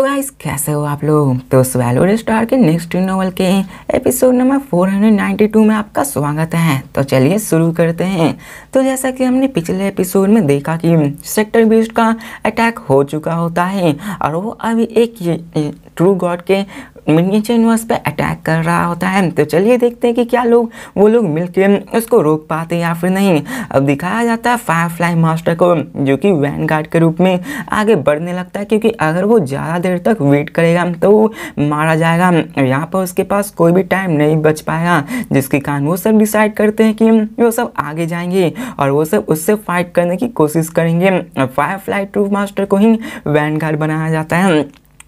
तो गाइस कैसे हो आप लोग तो स्वेलोर स्टार के नेक्स्ट नोवल के एपिसोड नंबर 492 में आपका स्वागत है तो चलिए शुरू करते हैं तो जैसा कि हमने पिछले एपिसोड में देखा कि सेक्टर बीस्ट का अटैक हो चुका होता है और वो अभी एक ट्रू गॉड के मिनीचर यूनिवर्स पे अटैक कर रहा होता है तो चलिए देखते हैं कि क्या लोग वो लोग मिलकर उसको रोक पाते या फिर नहीं अब दिखाया जाता है फायर फ्लाई मास्टर को जो कि वैन गार्ड के रूप में आगे बढ़ने लगता है क्योंकि अगर वो ज़्यादा देर तक वेट करेगा तो वो मारा जाएगा यहाँ पर उसके पास कोई भी टाइम नहीं बच पाएगा जिसके कारण वो सब डिसाइड करते हैं कि वो सब आगे जाएंगे और वो सब उससे फाइट करने की कोशिश करेंगे फायर फ्लाई ट्रूफ मास्टर को ही वैन गार्ड बनाया जाता है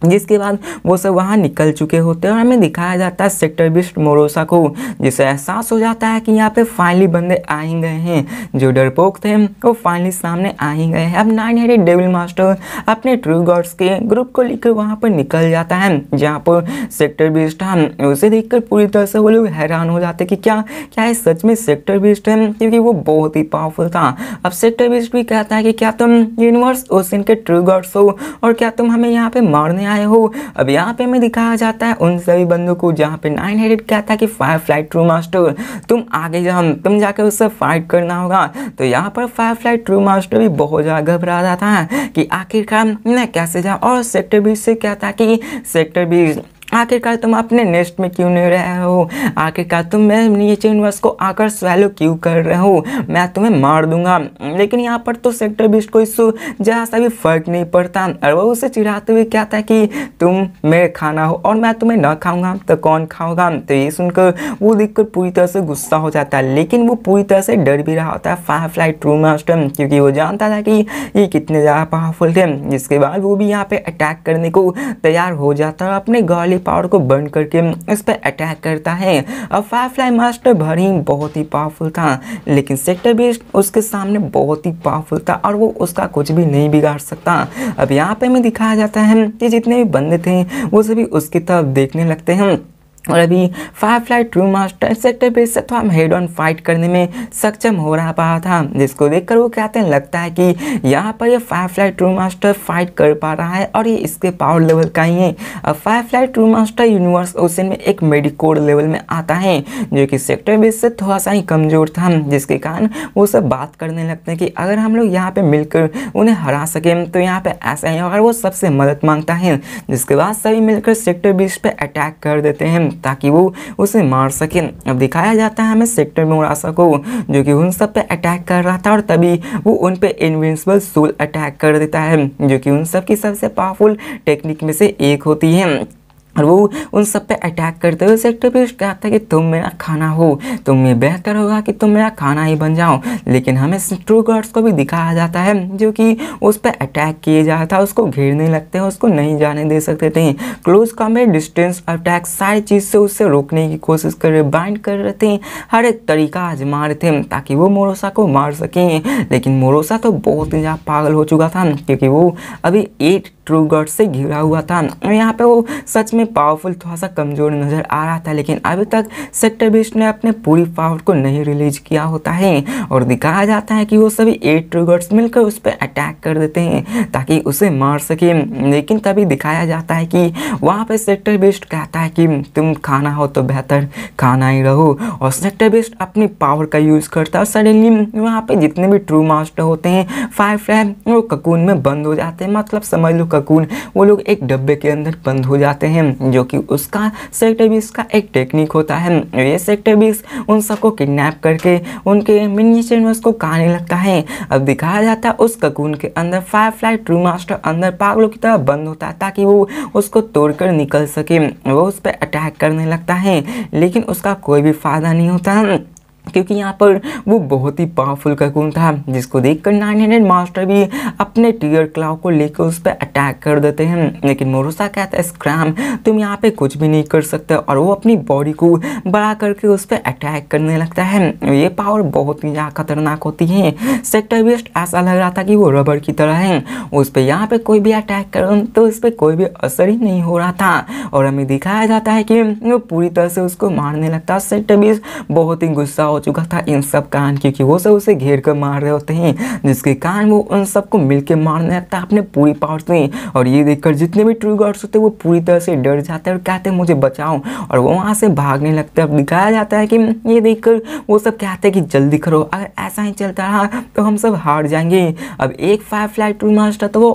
जिसके बाद वो सब वहाँ निकल चुके होते हैं और हमें दिखाया जाता है सेक्टर बिस्ट मोरोसा को जिसे एहसास हो जाता है कि यहाँ पे फाइनली बंदे आ ही गए हैं जो डरपोक थे वो फाइनली सामने आ ही गए हैं अब नाइन हेडेड डेविल मास्टर अपने ट्रू गॉड्स के ग्रुप को लेकर वहाँ पर निकल जाता है जहाँ पर सेक्टर बिस्ट हम उसे देख पूरी तरह से वो लोग हैरान हो जाते कि क्या क्या है सच में सेक्टर बिस्ट है क्योंकि वो बहुत ही पावरफुल था अब सेक्टर बिस्ट भी कहता है कि क्या तुम यूनिवर्स ओसिन के ट्रू गॉड्स हो और क्या तुम हमें यहाँ पर मारने आए हो अब यहाँ पे हमें दिखाया जाता है उन सभी बंदों को जहाँ पे नाइन हेडेड क्या था कि फायर फ्लाइट ट्रू मास्टर तुम आगे जा तुम जाके उससे फाइट करना होगा तो यहाँ पर फायर फ्लाइट ट्रू मास्टर भी बहुत ज़्यादा घबरा रहा था कि आखिरकार मैं कैसे जाऊँ और सेक्टर बीस से क्या था कि सेक्टर बीस आखिरकार तुम अपने नेस्ट में क्यों नहीं रहे हो आखिरकार तुम मैं नीचे यूनिवर्स को आकर स्वैलो क्यों कर रहे हो मैं तुम्हें मार दूंगा लेकिन यहाँ पर तो सेक्टर बीस को इस जरा सा भी फर्क नहीं पड़ता और वो उसे चिढ़ाते हुए क्या था कि तुम मेरे खाना हो और मैं तुम्हें ना खाऊंगा तो कौन खाओगा तो ये सुनकर वो देखकर पूरी तरह से गुस्सा हो जाता है लेकिन वो पूरी तरह से डर भी रहा होता है फायर फ्लाई ट्रू मास्टर क्योंकि वो जानता था कि ये कितने ज़्यादा पावरफुल थे जिसके बाद वो भी यहाँ पे अटैक करने को तैयार हो जाता है अपने गाली पावर को बर्न करके इस पर अटैक करता है अब फायरफ्लाई मास्टर भरी बहुत ही पावरफुल था लेकिन सेक्टर भी उसके सामने बहुत ही पावरफुल था और वो उसका कुछ भी नहीं बिगाड़ सकता अब यहाँ पे हमें दिखाया जाता है कि जितने भी बंदे थे वो सभी उसकी तरफ देखने लगते हैं और अभी fire fly true master sector base से थोड़ा हेड ऑन फाइट करने में सक्षम हो रहा पा था जिसको देखकर वो कहते हैं लगता है कि यहाँ पर ये fire fly true master fight कर पा रहा है और ये इसके पावर लेवल का ही है अब fire fly true master universe ocean में एक मेडिकोड लेवल में आता है जो कि सेक्टर बेस से थोड़ा सा ही कमज़ोर था जिसके कारण वो सब बात करने लगते हैं कि अगर हम लोग यहाँ पर मिलकर उन्हें हरा सकें तो यहाँ पर ऐसा ही होगा वो सबसे मदद मांगता है जिसके बाद सभी मिलकर सेक्टर बेस पर अटैक कर देते हैं ताकि वो उसे मार सके अब दिखाया जाता है हमें सेक्टर उड़ासा को जो कि उन सब पे अटैक कर रहा था और तभी वो उन पे इनविंसिबल सोल अटैक कर देता है जो कि उन सब की सबसे पावरफुल टेक्निक में से एक होती है और वो उन सब पे अटैक करते हुए सेक्टर पे कहता है कि तुम मेरा खाना हो तुम ये बेहतर होगा कि तुम मेरा खाना ही बन जाओ लेकिन हमें ट्रू गॉड्स को भी दिखाया जाता है जो कि उस पर अटैक किए जा रहा था उसको घेरने लगते हैं उसको नहीं जाने दे सकते थे क्लोज कॉम्बेट डिस्टेंस अटैक सारी चीज़ से उससे रोकने की कोशिश कर रहे बाइंड कर रहे थे हर एक तरीका आजमा रहे थे ताकि वो मोरोसा को मार सकें लेकिन मोरोसा तो बहुत ही ज़्यादा पागल हो चुका था क्योंकि वो अभी एट ट्रू गॉड्स से घिरा हुआ था यहाँ पर वो सच में में पावरफुल थोड़ा सा कमज़ोर नज़र आ रहा था लेकिन अभी तक सेक्टर बीस्ट ने अपने पूरी पावर को नहीं रिलीज किया होता है और दिखाया जाता है कि वो सभी एट ट्रिगर्स मिलकर उस पर अटैक कर देते हैं ताकि उसे मार सके लेकिन तभी दिखाया जाता है कि वहाँ पर सेक्टर बेस्ट कहता है कि तुम खाना हो तो बेहतर खाना ही रहो और सेक्टर बेस्ट अपनी पावर का यूज़ करता है और सडनली वहाँ पे जितने भी ट्रू मास्टर होते हैं फाइव फ्रैम वो ककून में बंद हो जाते हैं मतलब समझ लो ककून वो लोग एक डब्बे के अंदर बंद हो जाते हैं जो कि उसका सेक्टर बीस का एक टेक्निक होता है ये सेक्टर बीस उन सबको किडनैप करके उनके मिनिएचर में उसको कहने लगता है अब दिखाया जाता है उस ककून के अंदर फायर फ्लाई ट्रू मास्टर अंदर पागलों की तरह बंद होता है ताकि वो उसको तोड़कर निकल सके वो उस पर अटैक करने लगता है लेकिन उसका कोई भी फ़ायदा नहीं होता है क्योंकि यहाँ पर वो बहुत ही पावरफुल ककून था जिसको देखकर नाइन हंड्रेड मास्टर भी अपने टीयर क्लाव को लेकर उस पर अटैक कर देते हैं लेकिन मोरूसा कहता है स्क्रैम तुम यहाँ पे कुछ भी नहीं कर सकते और वो अपनी बॉडी को बड़ा करके उस पर अटैक करने लगता है ये पावर बहुत ही ज़्यादा खतरनाक होती है सेक्टर वेस्ट ऐसा लग रहा था कि वो रबर की तरह है उस पर यहाँ पर कोई भी अटैक कर तो उस पर कोई भी असर ही नहीं हो रहा था और हमें दिखाया जाता है कि वो पूरी तरह से उसको मारने लगता है सेक्टर वेस्ट बहुत ही गुस्सा हो चुका था इन सब कारण क्योंकि वो सब उसे घेर कर मार रहे होते हैं जिसके कारण वो उन सबको मिलकर मारने लगता है अपने पूरी पावर से और ये देखकर जितने भी ट्रू गार्ड्स होते हैं वो पूरी तरह से डर जाते हैं और कहते हैं मुझे बचाओ और वो वहाँ से भागने लगते हैं अब दिखाया जाता है कि ये कर वो सब कहते हैं कि जल्दी करो अगर ऐसा ही चलता रहा तो हम सब हार जाएंगे अब एक फायर फ्लाई ट्रू मास्टर तो वो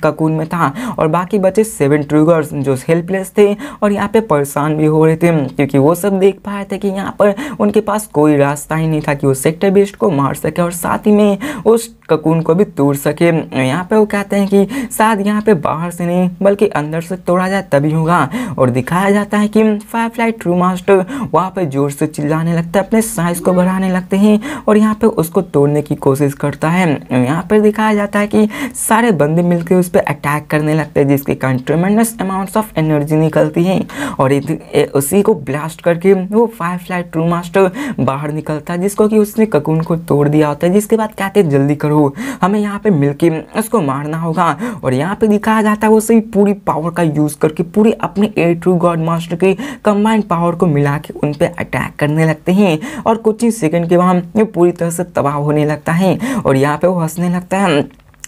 ककून में था और बाकी बचे सेवन ट्रिगर्स जो हेल्पलेस थे और यहाँ पे परेशान भी हो रहे थे क्योंकि वो सब देख पाए थे कि यहाँ पर उनके पास कोई रास्ता ही नहीं था कि वो सेक्टर बेस्ट को मार सके और साथ ही में उस ककून को भी तोड़ सके यहाँ पे वो कहते हैं कि शायद यहाँ पे बाहर से नहीं बल्कि अंदर से तोड़ा जाए तभी होगा और दिखाया जाता है कि फायर फ्लाई ट्रू मास्टर वहाँ पर जोर से चिल्लाने लगता है अपने साइज को बढ़ाने लगते हैं और यहाँ पे उसको तोड़ने की कोशिश करता है यहाँ पर दिखाया जाता है कि सारे बंदे मिल निकल के उस पर अटैक करने लगते हैं जिसके कारण ट्रेमेंडस अमाउंट्स ऑफ एनर्जी निकलती है और उसी को ब्लास्ट करके वो फायर फ्लाई ट्रू मास्टर बाहर निकलता है जिसको कि उसने ककून को तोड़ दिया होता है जिसके बाद कहते हैं जल्दी करो हमें यहाँ पे मिल उसको मारना होगा और यहाँ पे दिखाया जाता है वो सही पूरी पावर का यूज़ करके पूरी अपने ए ट्रू गॉड मास्टर के कंबाइंड पावर को मिला के उन पर अटैक करने लगते हैं और कुछ ही सेकेंड के बाद पूरी तरह से तबाह होने लगता है और यहाँ पे वो हंसने लगता है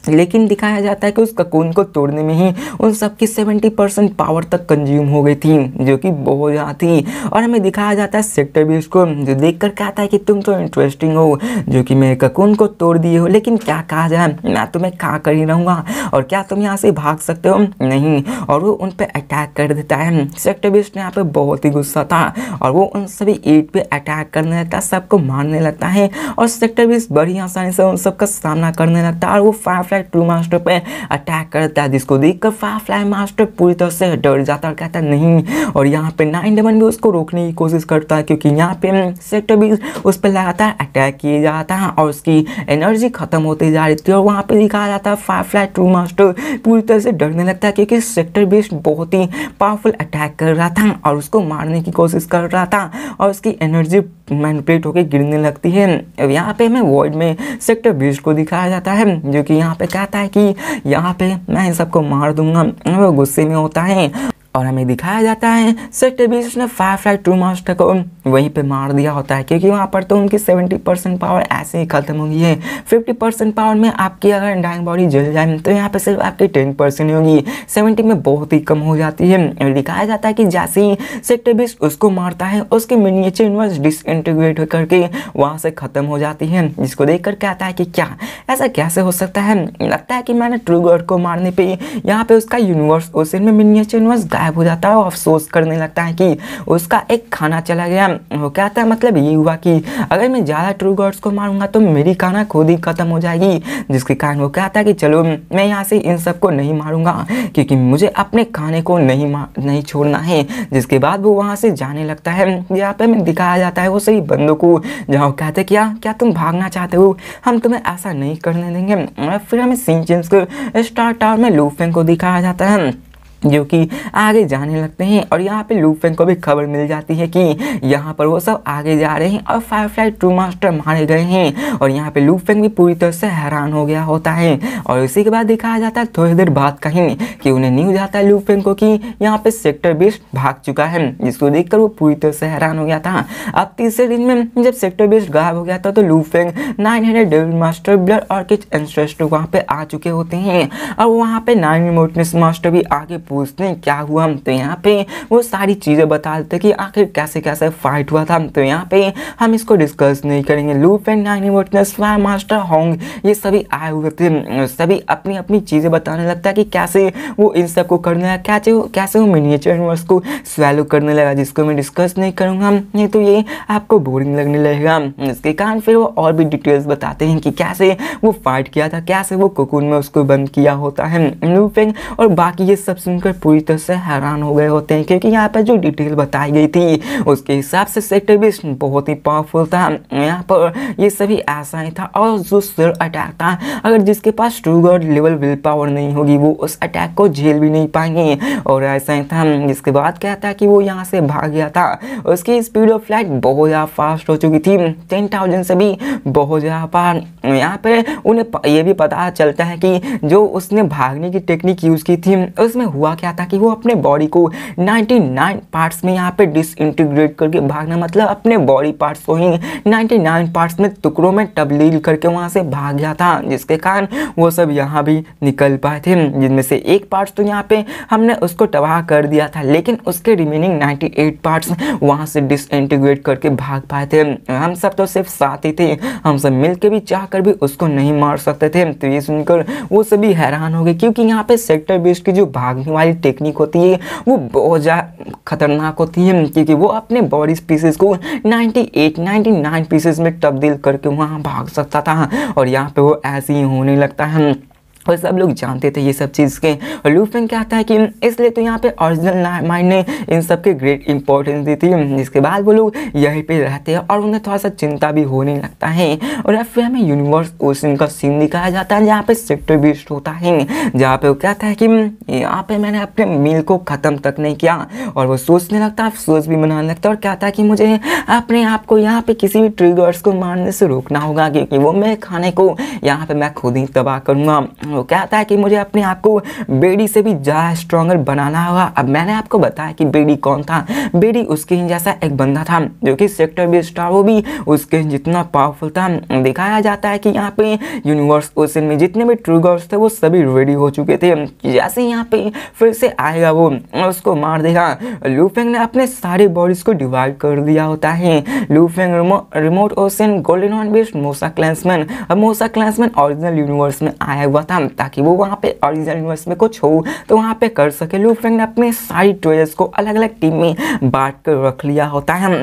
लेकिन दिखाया जाता है कि उस ककून को तोड़ने में ही उन सबकी सेवेंटी परसेंट पावर तक कंज्यूम हो गई थी जो कि बहुत ज़्यादा थी और हमें दिखाया जाता है सेक्टर भी उसको जो देख कर के आता है कि तुम तो इंटरेस्टिंग हो जो कि मेरे ककून को तोड़ दिए हो लेकिन क्या कहा जाए मैं तुम्हें तो कहाँ कर ही रहूँगा और क्या तुम यहाँ से भाग सकते हो नहीं और वो उन पर अटैक कर देता है सेक्टर बीस्ट यहाँ पर बहुत ही गुस्सा था और वो उन सभी एट पर अटैक करने लगता है सबको मारने लगता है और सेक्टर भी बड़ी आसानी से उन सबका सामना करने लगता है और वो फाइव फ्लाई टू मास्टर पे अटैक करता है जिसको देखकर फायर फ्लाई मास्टर पूरी तरह से डर जाता और कहता नहीं और यहाँ पे नाइन डबन भी उसको रोकने की कोशिश करता है क्योंकि यहाँ पे सेक्टर भी उस पर लगातार अटैक किए जाता है और उसकी एनर्जी खत्म होती जा रही थी और वहाँ पर दिखाया जाता है फायर फ्लाई टू मास्टर पूरी तरह से डरने लगता है क्योंकि सेक्टर बेस्ट बहुत ही पावरफुल अटैक कर रहा था और उसको मारने की कोशिश कर रहा था और उसकी एनर्जी मैनिपुलेट होकर गिरने लगती है यहाँ पे हमें वर्ल्ड में सेक्टर बीस्ट को दिखाया जाता है जो कि यहाँ पे कहता है कि यहाँ पे मैं इन सबको मार दूंगा वो गुस्से में होता है और हमें दिखाया जाता है सेक्टर बीस उसने फायर फ्लाई ट्रू मास्टर को वहीं पे मार दिया होता है क्योंकि वहाँ पर तो उनकी सेवेंटी परसेंट पावर ऐसे ही खत्म होगी है फिफ्टी परसेंट पावर में आपकी अगर डाइंग बॉडी जल जाए तो यहाँ पे सिर्फ आपकी टेन परसेंट ही होगी सेवेंटी में बहुत ही कम हो जाती है दिखाया जाता है कि जैसे ही सेक्टर बीस उसको मारता है उसके मिनिएचर यूनिवर्स डिसइंटीग्रेट होकर के वहाँ से ख़त्म हो जाती है जिसको देख करके आता है कि क्या ऐसा कैसे हो सकता है लगता है कि मैंने ट्रू गॉड को मारने पर यहाँ पर उसका यूनिवर्स उसमें में मिनिएचर यूनिवर्स गायब हो जाता है और अफसोस करने लगता है कि उसका एक खाना चला गया वो कहता है मतलब ये हुआ कि अगर मैं ज़्यादा ट्रू गॉड्स को मारूंगा तो मेरी खाना खुद ही ख़त्म हो जाएगी जिसके कारण वो कहता है कि चलो मैं यहाँ से इन सबको नहीं मारूंगा क्योंकि मुझे अपने खाने को नहीं नहीं छोड़ना है जिसके बाद वो वहाँ से जाने लगता है यहाँ पर हमें दिखाया जाता है वो सभी बंदों को जहाँ वो कहते क्या क्या तुम भागना चाहते हो हम तुम्हें ऐसा नहीं करने देंगे फिर हमें सीन चेंज कर स्टार टावर में लूफेंग को दिखाया जाता है जो कि आगे जाने लगते हैं और यहाँ पे लूफेन को भी खबर मिल जाती है कि यहाँ पर वो सब आगे जा रहे हैं और फायरफ्लाई टू मास्टर मारे गए हैं और यहाँ पे लूफेन भी पूरी तरह से हैरान हो गया होता है और इसी के बाद दिखाया जाता है थोड़ी देर बाद कहीं कि उन्हें न्यूज आता है लूफेन को कि यहाँ पे सेक्टर बीस भाग चुका है जिसको देख वो पूरी तरह से हैरान हो गया था अब तीसरे दिन में जब सेक्टर बीस गायब हो गया था तो Luofeng nine hundred master blood और किच एंसेस्टर वहाँ पे आ चुके होते हैं और वहाँ पे नाइन मोटनेस मास्टर भी आगे पूछते हैं क्या हुआ हम तो यहाँ पे वो सारी चीज़ें बता देते कि आखिर कैसे कैसे फाइट हुआ था हम तो यहाँ पे हम इसको डिस्कस नहीं करेंगे लूप एंड नाइनी वोटनेस फायर मास्टर होंग ये सभी आए हुए थे सभी अपनी अपनी चीज़ें बताने लगता है कि कैसे वो इन सबको करने लगा कैसे कैसे वो मिनिएचर यूनिवर्स को स्वेलो करने लगा जिसको मैं डिस्कस नहीं करूँगा नहीं तो ये आपको बोरिंग लगने लगेगा इसके कारण फिर वो और भी डिटेल्स बताते हैं कि कैसे वो फाइट किया था कैसे वो कुकुन में उसको बंद किया होता है लूपेंग और बाकी ये सब सुन सुनकर पूरी तरह से हैरान हो गए होते हैं क्योंकि यहाँ पर जो डिटेल बताई गई थी उसके हिसाब से सेक्टर बीस बहुत ही पावरफुल था यहाँ पर ये सभी ऐसा ही था और जो सर अटैक था अगर जिसके पास true god level willpower नहीं होगी वो उस अटैक को झेल भी नहीं पाएंगे और ऐसा ही था जिसके बाद क्या था कि वो यहाँ से भाग गया था उसकी स्पीड ऑफ फ्लाइट बहुत ज़्यादा फास्ट हो चुकी थी टेन थाउजेंड से भी बहुत ज़्यादा पार यहाँ पे उन्हें ये भी पता चलता है कि जो उसने भागने की टेक्निक यूज़ की थी उसमें हुआ हुआ क्या था कि वो अपने बॉडी को 99 पार्ट्स में यहाँ पे डिसइंटीग्रेट करके भागना मतलब अपने बॉडी पार्ट्स को ही 99 पार्ट्स में टुकड़ों में तब्दील करके वहाँ से भाग गया था जिसके कारण वो सब यहाँ भी निकल पाए थे जिनमें से एक पार्ट्स तो यहाँ पे हमने उसको तबाह कर दिया था लेकिन उसके रिमेनिंग नाइन्टी पार्ट्स वहाँ से डिसइंटीग्रेट करके भाग पाए थे हम सब तो सिर्फ साथ ही थे हम सब मिल भी चाह भी उसको नहीं मार सकते थे तो ये सुनकर वो सभी हैरान हो गए क्योंकि यहाँ पे सेक्टर बेस्ट की जो भाग वाली टेक्निक होती है वो बहुत ज़्यादा खतरनाक होती है क्योंकि वो अपने बॉडी पीसेस को 98 99 पीसेस में तब्दील करके वहाँ भाग सकता था और यहाँ पे वो ऐसे ही होने लगता है और सब लोग जानते थे ये सब चीज़ के और लूपिंग कहता है कि इसलिए तो यहाँ पे ओरिजिनल माइंड ने इन सब के ग्रेट इंपॉर्टेंस दी थी जिसके बाद वो लोग यहीं पे रहते हैं और उन्हें थोड़ा सा चिंता भी होने लगता है और अब फिर हमें यूनिवर्स ओशन का सीन दिखाया जाता है जहाँ पे सेक्टर बेस्ट होता है जहाँ पे वो कहता है कि यहाँ पे मैंने अपने मील को ख़त्म तक नहीं किया और वो सोचने लगता है सोच भी मनाने लगता है और कहता है कि मुझे अपने आप को यहाँ पर किसी भी ट्रिगर्स को मारने से रोकना होगा क्योंकि वो मेरे खाने को यहाँ पर मैं खुद ही तबाह करूँगा वो कहता है कि मुझे अपने आप को बेड़ी से भी ज़्यादा स्ट्रॉन्गर बनाना होगा अब मैंने आपको बताया कि बेड़ी कौन था बेड़ी उसके ही जैसा एक बंदा था जो कि सेक्टर बी स्टार वो भी उसके जितना पावरफुल था दिखाया जाता है कि यहाँ पे यूनिवर्स ओसन में जितने भी ट्रू गर्ल्स थे वो सभी रेडी हो चुके थे जैसे यहाँ पे फिर से आएगा वो उसको मार देगा लूफेंग ने अपने सारे बॉडीज को डिवाइड कर दिया होता है लूफेंग रिमो, remote ocean golden horn beast मोसा क्लैंसमैन अब मोसा क्लैंसमैन ऑरिजिनल यूनिवर्स में आया हुआ था एग्ज़ाम ताकि वो वहाँ पे ओरिजिनल यूनिवर्स में कुछ हो तो वहाँ पे कर सके लू ने अपने सारी ट्रेजर्स को अलग अलग टीम में बांट कर रख लिया होता है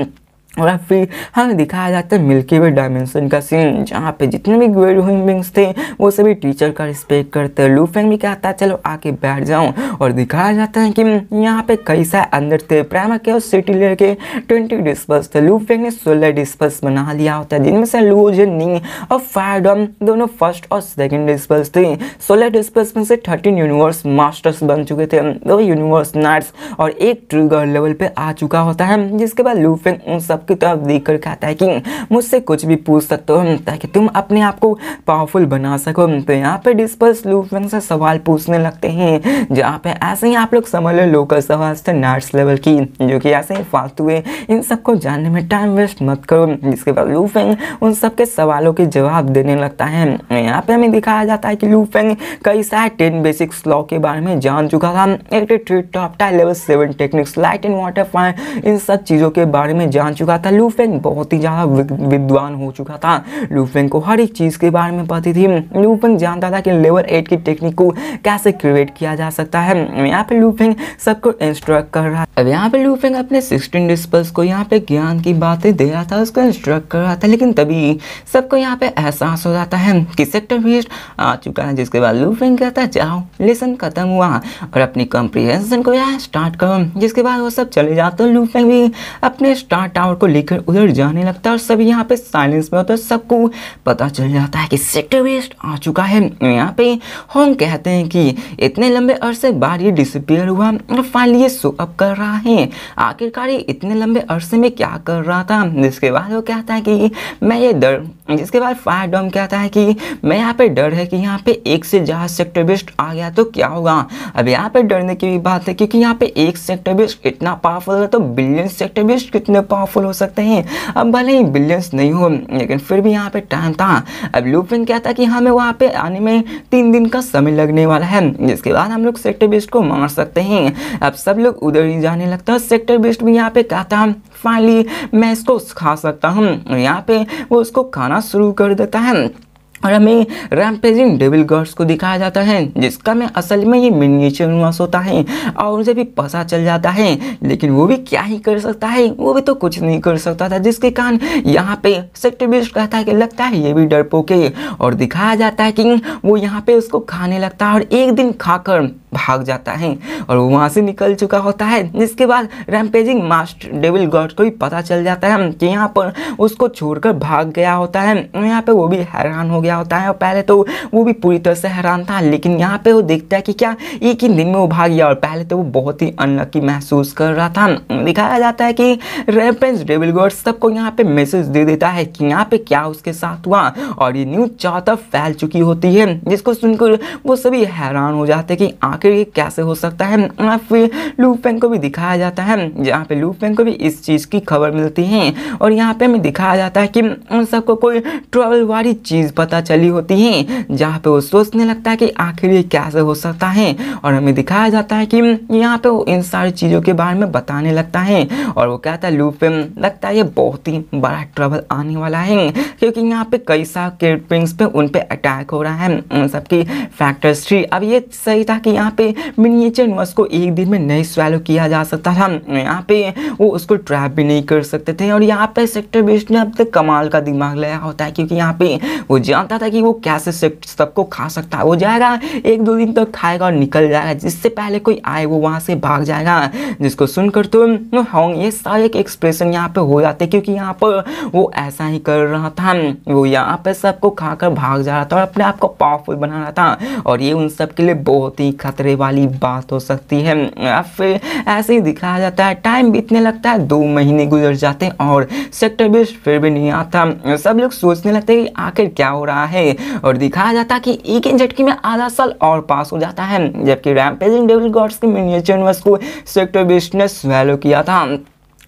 और फिर हमें दिखाया जाता है मिल्की वे डायमेंशन का सीन जहाँ पे जितने भी ग्रेड ह्यूमन बींग्स थे वो सभी टीचर का रिस्पेक्ट करते हैं लूफेन भी कहता है चलो आके बैठ जाऊँ और दिखाया जाता है कि यहाँ पे कई सारे अंदर थे प्राइमा के और सिटी लेयर के ट्वेंटी डिस्पर्स थे लूफेन ने सोलह डिस्पर्स बना लिया होता है जिनमें से नी और फायरडम दोनों फर्स्ट और सेकेंड डिस्पर्स थे सोलह डिस्पर्स में से थर्टीन यूनिवर्स मास्टर्स बन चुके थे दो यूनिवर्स नाइट्स और एक ट्रिगर लेवल पर आ चुका होता है जिसके बाद लूफेंग उन सब तरफ तो देख कर कहता है कि मुझसे कुछ भी पूछ सकते हो ताकि तुम अपने आप को पावरफुल बना सको तो यहाँ पे डिस्पर्स लूपन से सवाल पूछने लगते हैं जहाँ पे ऐसे ही आप लोग समझ लो लोकल सवाल से नार्स लेवल की जो कि ऐसे ही फालतू है इन सबको जानने में टाइम वेस्ट मत करो जिसके बाद लूफेंग उन सबके सवालों के जवाब देने लगता है यहाँ पे हमें दिखाया जाता है कि लूफेंग कई सारे टेन बेसिक स्लॉ के बारे में जान चुका था एक top time level seven techniques light and water fire इन सब चीज़ों के बारे में जान चुका चुका था लूफेंग बहुत ही ज़्यादा विद्वान हो चुका था लूफेंग को हर एक चीज़ के बारे में पता थी लूफेंग जानता था कि लेवल एट की टेक्निक को कैसे क्रिएट किया जा सकता है यहाँ पर लूफेंग सबको इंस्ट्रक्ट कर रहा अब यहाँ पर लूफेंग अपने सिक्सटीन डिस्पल्स को यहाँ पे ज्ञान की बातें दे रहा था उसको इंस्ट्रक्ट कर रहा था लेकिन तभी सबको यहाँ पे एहसास हो जाता है कि सेक्टर वेस्ट आ चुका है जिसके बाद लूफेंग कहता है जाओ लेसन खत्म हुआ और अपनी कंप्रीहेंसन को यहाँ स्टार्ट करो जिसके बाद वो सब चले जाते हैं लूफेंग भी अपने स्टार्ट आउट को लेकर उधर जाने लगता है और सभी यहाँ पे साइलेंस में होता है सबको पता चल जाता है कि सेक्टर वेस्ट आ चुका है यहाँ पे होंग कहते हैं कि इतने लंबे अरसे बाद ये डिसअपियर हुआ और फाइनली ये शो अप कर रहा है आखिरकार ये इतने लंबे अरसे में क्या कर रहा था जिसके बाद वो कहता है कि मैं ये डर जिसके बाद फायर डॉम कहता है कि मैं यहाँ पे डर है कि यहाँ पे एक से ज़्यादा सेक्टर बेस्ट आ गया तो क्या होगा अब यहाँ पे डरने की भी बात है क्योंकि यहाँ पे एक सेक्टर बेस्ट इतना पावरफुल है तो बिलियन सेक्टर बेस्ट कितने पावरफुल हो सकते हैं अब भले ही बिलियंस नहीं हो लेकिन फिर भी यहाँ पे टाइम था अब लूपिन था कि हमें हाँ, वहाँ पे आने में तीन दिन का समय लगने वाला है जिसके बाद हम लोग सेक्टर बेस्ट को मार सकते हैं अब सब लोग उधर ही जाने लगता है सेक्टर बेस्ट भी यहाँ पे कहता फाइनली मैं इसको खा सकता हूँ यहाँ पे वो उसको खाना शुरू कर देता है और हमें रैमपेजिंग डेविल गर्ड्स को दिखाया जाता है जिसका में असल में ये मिनिएचर नुआस होता है और उसे भी पता चल जाता है लेकिन वो भी क्या ही कर सकता है वो भी तो कुछ नहीं कर सकता था जिसके कारण यहाँ पे सेक्टिविस्ट कहता है कि लगता है ये भी डरपोके और दिखाया जाता है कि वो यहाँ पे उसको खाने लगता है और एक दिन खाकर भाग जाता है और वहाँ से निकल चुका होता है जिसके बाद रैमपेजिंग मास्टर डेविल गॉड को भी पता चल जाता है कि यहाँ पर उसको छोड़कर भाग गया होता है यहाँ पे वो भी हैरान हो गया होता है और पहले तो वो भी पूरी तरह से हैरान था लेकिन यहाँ पे वो देखता है कि क्या एक ही दिन में वो भाग गया और पहले तो वो बहुत ही अनलक्की महसूस कर रहा था दिखाया जाता है कि रेफरेंस डेविल गॉड सबको यहाँ पे मैसेज दे देता है कि यहाँ पे क्या उसके साथ हुआ और ये न्यूज़ चौथा फैल चुकी होती है जिसको सुनकर वो सभी हैरान हो जाते हैं कि आ आखिर ये कैसे हो सकता है फिर लूप को भी दिखाया जाता है जहाँ पे लूप को भी इस चीज़ की खबर मिलती है और यहाँ पे हमें दिखाया जाता है कि उन सबको कोई ट्रबल वाली चीज़ पता चली होती है जहाँ पे वो सोचने लगता है कि आखिर ये कैसे हो सकता है और हमें दिखाया जाता है कि यहाँ पे वो इन सारी चीज़ों के बारे में बताने लगता है और वो कहता है लूप लगता है ये बहुत ही बड़ा ट्रबल आने वाला है क्योंकि यहाँ पे कई सारे किडपिंग्स पे उन पर अटैक हो रहा है उन सबकी फैक्टर्स थ्री अब ये सही था कि यहाँ यहाँ पे मिनिएचर इनवर्स को एक दिन में नहीं स्वैलो किया जा सकता था यहाँ पे वो उसको ट्रैप भी नहीं कर सकते थे और यहाँ पे सेक्टर बेस्ट ने अब तक कमाल का दिमाग लगाया होता है क्योंकि यहाँ पे वो जानता था कि वो कैसे सबको खा सकता है वो जाएगा एक दो दिन तक तो खाएगा और निकल जाएगा जिससे पहले कोई आए वो वहाँ से भाग जाएगा जिसको सुनकर तो हॉन्ग हाँ, ये सारे एक्सप्रेशन यहाँ पे हो जाते क्योंकि यहाँ पर वो ऐसा ही कर रहा था वो यहाँ पे सबको खाकर भाग जा रहा था और अपने आप को पावरफुल बना रहा था और ये उन सब के लिए बहुत ही खतरा खतरे वाली बात हो सकती है फिर ऐसे ही दिखाया जाता है टाइम बीतने लगता है दो महीने गुजर जाते हैं और सेक्टर बेस फिर भी नहीं आता सब लोग सोचने लगते हैं कि आखिर क्या हो रहा है और दिखाया जाता है कि एक ही झटकी में आधा साल और पास हो जाता है जबकि रैम्पेजिंग डेविल गॉड्स के मिनियचर को सेक्टर बेस ने स्वेलो किया था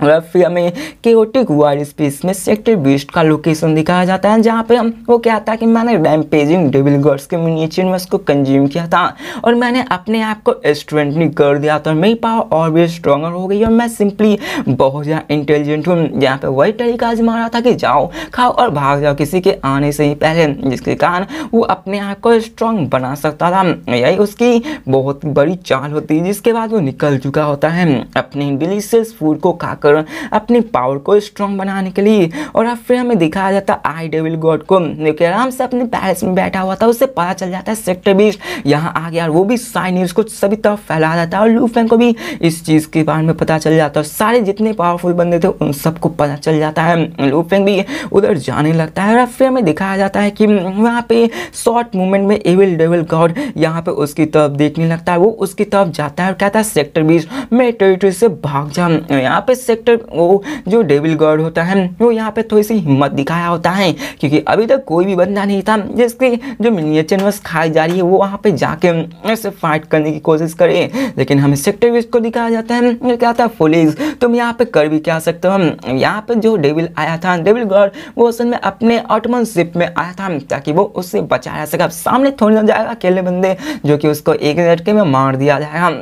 हमें केओटिक वार स्पेस में सेक्टर बीस्ट का लोकेशन दिखाया जाता है जहाँ पे हम वो क्या था कि मैंने रैम्पेजिंग डेविल गॉड्स के मिनीचर में उसको कंज्यूम किया था और मैंने अपने आप को स्ट्रेंथनी कर दिया था और मेरी पावर और भी स्ट्रॉगर हो गई और मैं सिंपली बहुत ज़्यादा इंटेलिजेंट हूँ यहाँ पे वही तरीका आजमा रहा था कि जाओ खाओ और भाग जाओ किसी के आने से ही पहले जिसके कारण वो अपने आप को स्ट्रॉन्ग बना सकता था यही उसकी बहुत बड़ी चाल होती है जिसके बाद वो निकल चुका होता है अपने डिलीशियस फूड को खाकर पर अपनी पावर को स्ट्रॉन्ग बनाने के लिए और अब फिर हमें दिखाया जाता है आई डेविल गॉड को देखिए आराम से अपने पैलेस में बैठा हुआ था उससे पता चल जाता है सेक्टर बीस यहाँ आ गया और वो भी साइनियर्स को सभी तरफ फैला जाता है और लूफेन को भी इस चीज़ के बारे में पता चल जाता है सारे जितने पावरफुल बंदे थे उन सबको पता चल जाता है लूफेन भी उधर जाने लगता है और फिर हमें दिखाया जाता है कि वहाँ पे शॉर्ट मूवमेंट में एविल डेविल गॉड यहाँ पे उसकी तरफ देखने लगता है वो उसकी तरफ जाता है और कहता है सेक्टर बीस मेरे टेरिटरी से भाग जाऊँ यहाँ पे सेक्टर वो जो डेविल गॉड होता है वो यहाँ पे थोड़ी सी हिम्मत दिखाया होता है क्योंकि अभी तक कोई भी बंदा नहीं था जिसकी जो मिनियचन बस खाई जा रही है वो वहाँ पे जाके ऐसे फाइट करने की कोशिश करे लेकिन हमें सेक्टर बीस को दिखाया जाता है क्या था पुलिस तुम यहाँ पे कर भी क्या सकते हो यहाँ पे जो डेविल आया था डेविल गॉड वो असल में अपने ऑटोमन शिप में आया था ताकि वो उससे बचाया जा सके सामने थोड़ी ना जाएगा अकेले बंदे जो कि उसको एक झटके में मार दिया जाएगा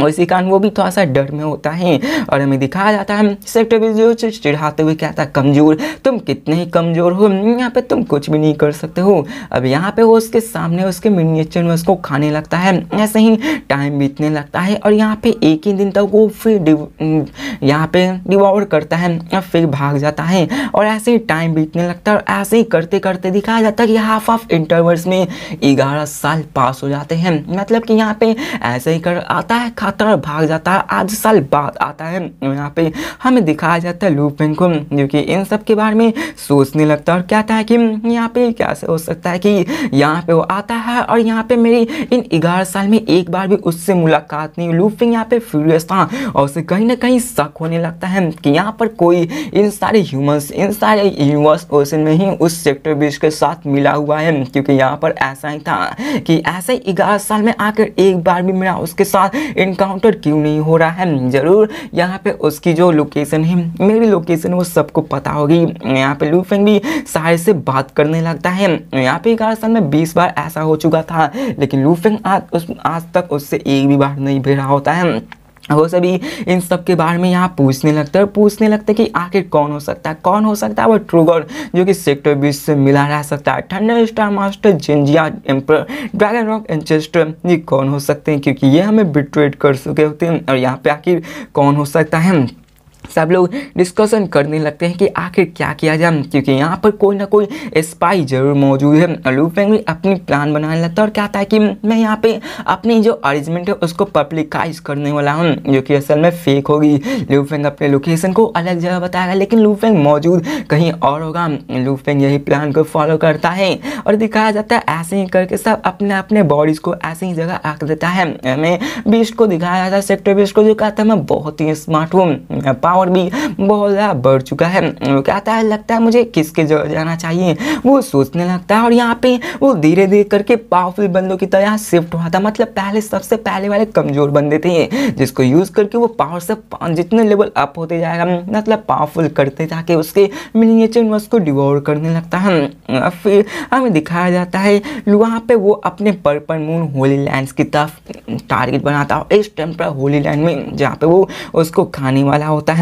और इसी कारण वो भी थोड़ा सा डर में होता है और हमें दिखाया जाता है सेक्टर जो चिढ़ाते हुए कहता है कमज़ोर तुम कितने ही कमज़ोर हो यहाँ पे तुम कुछ भी नहीं कर सकते हो अब यहाँ पे वो उसके सामने उसके मिनिएचर में उसको खाने लगता है ऐसे ही टाइम बीतने लगता है और यहाँ पे एक ही दिन तक वो फिर यहाँ पे डिवॉर करता है और फिर भाग जाता है और ऐसे ही टाइम बीतने लगता है और ऐसे ही करते करते दिखाया जाता है कि हाफ ऑफ इंटरवर्स में ग्यारह साल पास हो जाते हैं मतलब कि यहाँ पे ऐसे ही कर आता है खाता है और भाग जाता है आज साल बाद आता है यहाँ पे हमें दिखाया जाता है लूपिन को जो कि इन सब के बारे में सोचने लगता है और कहता है कि यहाँ पे क्या हो सकता है कि यहाँ पे वो आता है और यहाँ पे मेरी इन ग्यारह साल में एक बार भी उससे मुलाकात नहीं लूपिन यहाँ पे फ्यूरियस था और उसे कहीं ना कहीं शक होने लगता है कि यहाँ पर कोई इन सारे ह्यूमन्स इन सारे यूनिवर्स ओशन में ही उस सेक्टर बीच के साथ मिला हुआ है क्योंकि यहाँ पर ऐसा ही था कि ऐसे ग्यारह साल में आकर एक बार भी मेरा उसके साथ इन इनकाउंटर क्यों नहीं हो रहा है ज़रूर यहाँ पे उसकी जो लोकेशन है मेरी लोकेशन वो सबको पता होगी यहाँ पे लूफेंग भी सारे से बात करने लगता है यहाँ पे ग्यारह साल में बीस बार ऐसा हो चुका था लेकिन लूफेंग आज उस आज तक उससे एक भी बार नहीं भिड़ा होता है वो सभी इन सब के बारे में यहाँ पूछने लगता है और पूछने लगता है कि आखिर कौन हो सकता है कौन हो सकता है वो ट्रूगर जो कि सेक्टर बीस से मिला रह सकता है ठंडर स्टार मास्टर जेंजिया एम्पर ड्रैगन रॉक एंचेस्टर ये कौन हो सकते हैं क्योंकि ये हमें बिट्रेट कर चुके होते हैं और यहाँ पे आखिर कौन हो सकता है सब लोग डिस्कशन करने लगते हैं कि आखिर क्या किया जाए क्योंकि यहाँ पर कोई ना कोई स्पाई जरूर मौजूद है लूफेंग लूपेंग भी अपनी प्लान बनाने लगता है और कहता है कि मैं यहाँ पे अपनी जो अरेंजमेंट है उसको पब्लिकाइज करने वाला हूँ जो कि असल में फेक होगी लूपेंग अपने लोकेशन को अलग जगह बताएगा लेकिन लूपेंग मौजूद कहीं और होगा लूपेंग यही प्लान को फॉलो करता है और दिखाया जाता है ऐसे ही करके सब अपने अपने बॉडीज़ को ऐसे ही जगह रख देता है हमें बीस्ट को दिखाया जाता है सेक्टर बीस को जो कहता है मैं बहुत ही स्मार्ट हूँ पावर भी बोला बढ़ चुका है कहता है लगता है मुझे किसके जाना चाहिए वो सोचने लगता है और यहाँ पे वो धीरे धीरे करके पावरफुल बंदों की तरह शिफ्ट हुआ था मतलब पहले सबसे पहले वाले कमज़ोर बंदे थे जिसको यूज़ करके वो पावर से जितने लेवल अप होते जाएगा मतलब पावरफुल करते जाके उसके मिनिएचर यूनिवर्स को डिवोर करने लगता है फिर हमें दिखाया जाता है वहाँ पे वो अपने पर्पल मून होली लैंड की तरफ टारगेट बनाता है इस टाइम पर होली लैंड में जहाँ पे वो उसको खाने वाला होता है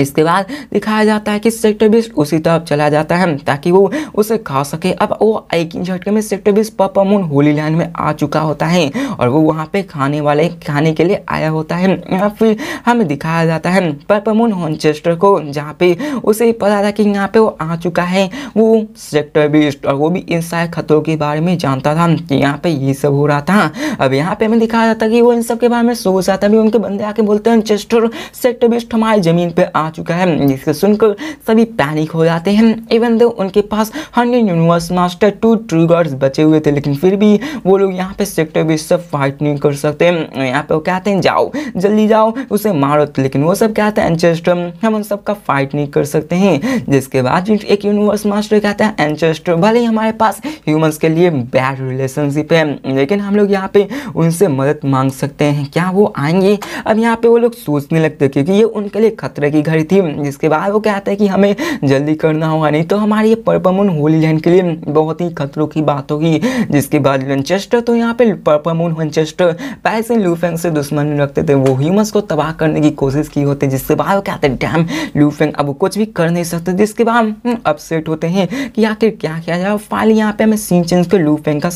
इसके बाद दिखाया जाता है कि सेक्टर बीस उसी तरफ चला जाता है ताकि वो उसे खा सके अब वो एक झटके में सेक्टर बीस पपमून होली लैंड में आ चुका होता है और वो वहाँ पे खाने वाले खाने के लिए आया होता है फिर हमें दिखाया जाता है पपमून होनचेस्टर को जहाँ पे उसे पता था कि यहाँ पे वो आ चुका है वो सेक्टर बीस और वो भी इन सारे खतरों के बारे में जानता था कि यहाँ पे ये सब हो रहा था अब यहाँ पे हमें दिखाया जाता कि वो इन सब के बारे में सोच रहा था भी उनके बंदे आके बोलते हैं चेस्टर सेक्टर बीस हमारी ज़मीन पर आ आ चुका है जिसको सुनकर सभी पैनिक हो जाते हैं इवन दो उनके पास hundred universe master two true gods बचे हुए थे लेकिन फिर भी वो लोग यहाँ पे सेक्टर भी सब फाइट नहीं कर सकते यहाँ पे वो कहते हैं जाओ जल्दी जाओ उसे मारो लेकिन वो सब कहते हैं एंचेस्टर हम उन सबका फाइट नहीं कर सकते हैं जिसके बाद एक यूनिवर्स मास्टर कहते हैं एंचेस्टर भले ही हमारे पास ह्यूमन्स के लिए बैड रिलेशनशिप है लेकिन हम लोग यहाँ पे उनसे मदद मांग सकते हैं क्या वो आएंगे अब यहाँ पे वो लोग सोचने लगते क्योंकि ये उनके लिए खतरे की घड़ी धरी थी जिसके बाद वो कहते हैं कि हमें जल्दी करना होगा नहीं तो हमारी ये पर्पमून होली लैंड के लिए बहुत ही खतरों की बात होगी जिसके बाद लंचेस्टर तो यहाँ पे पर्पमून वेंचेस्टर पैसे लूफेंग से दुश्मन में रखते थे वो ह्यूमस को तबाह करने की कोशिश की होती जिसके बाद वो कहते हैं डैम लूफेंग अब कुछ भी कर नहीं सकते जिसके बाद अपसेट होते हैं कि आखिर क्या किया जाए फाइल यहाँ पे हमें सीन चेंज कर लूफेंग का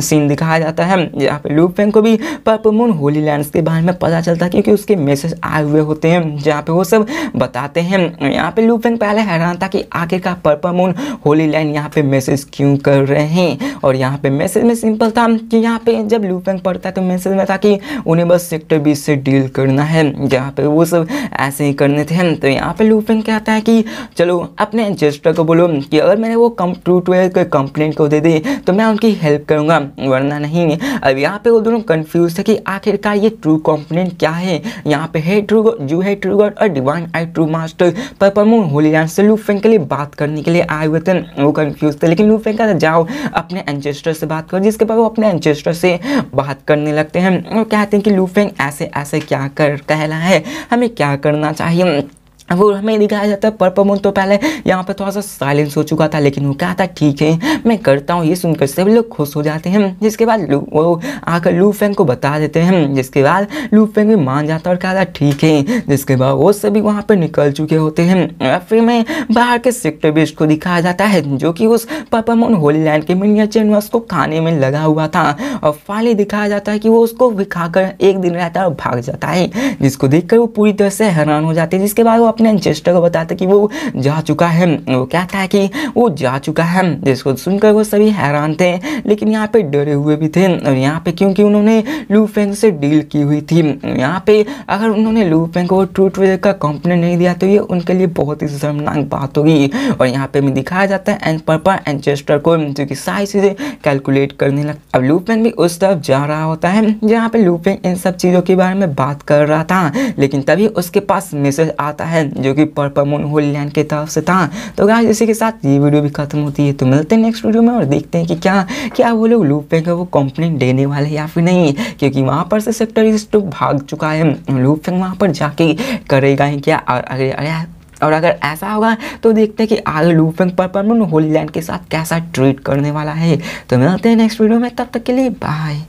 सीन दिखाया जाता है यहाँ पे लूफेंग को भी पर्पमून होली लैंड के बारे में पता चलता है क्योंकि उसके मैसेज आए हुए होते हैं जहाँ पे हो सकता सब बताते हैं यहाँ पे लूपेन पहले हैरान था कि आखिर का पर्पल मून होली लाइन यहाँ पे मैसेज क्यों कर रहे हैं और यहाँ पे मैसेज में सिंपल था कि यहाँ पे जब लूपेन पढ़ता है तो मैसेज में था कि उन्हें बस सेक्टर बीस से डील करना है यहाँ पे वो सब ऐसे ही करने थे तो यहाँ पे लूपेन कहता है कि चलो अपने जेस्टर को बोलो कि अगर मैंने वो कंप्यूटर के कंप्लेन को दे दी तो मैं उनकी हेल्प करूँगा वरना नहीं अब यहाँ पे वो दोनों कन्फ्यूज थे कि आखिरकार ये ट्रू कंप्लेंट क्या है यहाँ पे है ट्रू जू है ट्रू गॉड और divine eye true master purple moon holy dance लूफेंग के लिए बात करने के लिए आए हुए थे वो कन्फ्यूज थे लेकिन लूफेंग का जाओ अपने एंचेस्टर से बात करो जिसके बाद वो अपने एंचेस्टर से बात करने लगते हैं और कहते हैं कि लूफेंग ऐसे ऐसे क्या कर कहला है हमें क्या करना चाहिए वो हमें दिखाया जाता है पर्पल मून तो पहले यहाँ पर थोड़ा सा साइलेंस हो चुका था लेकिन वो क्या था ठीक है मैं करता हूँ ये सुनकर सभी लोग खुश हो जाते हैं जिसके बाद वो आकर लू फेंग को बता देते हैं जिसके बाद लू फेंग भी मान जाता है और कहता ठीक है जिसके बाद वो सभी वहाँ पर निकल चुके होते हैं फिर में बाहर के सेक्टर बेस्ट को दिखाया जाता है जो कि उस पर्पल मून होली लैंड के मिनियचर में उसको खाने में लगा हुआ था और फाइनली दिखाया जाता है कि वो उसको भी खाकर एक दिन रहता है और भाग जाता है जिसको देख वो पूरी तरह से हैरान हो जाते हैं जिसके बाद वो अपने को बताता कि वो जा चुका है वो कहता है कि वो जा चुका है जिसको सुनकर वो सभी हैरान थे लेकिन यहाँ पे डरे हुए भी थे और यहाँ पे क्योंकि उन्होंने लू फेंग से डील की हुई थी यहाँ पे अगर उन्होंने लू फेंग को ट्रू ट्रेजर का कंपनी नहीं दिया तो ये उनके लिए बहुत ही शर्मनाक बात होगी और यहाँ पे दिखाया जाता है एंड पर्पर एंचेस्टर को जो कि सारी चीज़ें कैलकुलेट करने लगता अब लू फेंग भी उस तरफ जा रहा होता है जहाँ पे लू फेंग इन सब चीज़ों के बारे में बात कर रहा था लेकिन तभी उसके पास मैसेज आता है मिशन जो कि पर्पल मून होली लैंड की तरफ से था तो गाइस इसी के साथ ये वीडियो भी खत्म होती है तो मिलते हैं नेक्स्ट वीडियो में और देखते हैं कि क्या क्या वो लोग लूप फेंग वो कंप्लेंट देने वाले या फिर नहीं क्योंकि वहाँ पर से सेक्टर तो भाग चुका है लूप फेंग वहाँ पर जाके करेगा ही क्या अरे अरे और अगर ऐसा होगा तो देखते हैं कि आगे लूपिंग पर्पल होली लैंड के साथ कैसा ट्रीट करने वाला है तो मिलते हैं नेक्स्ट वीडियो में तब तक के लिए बाय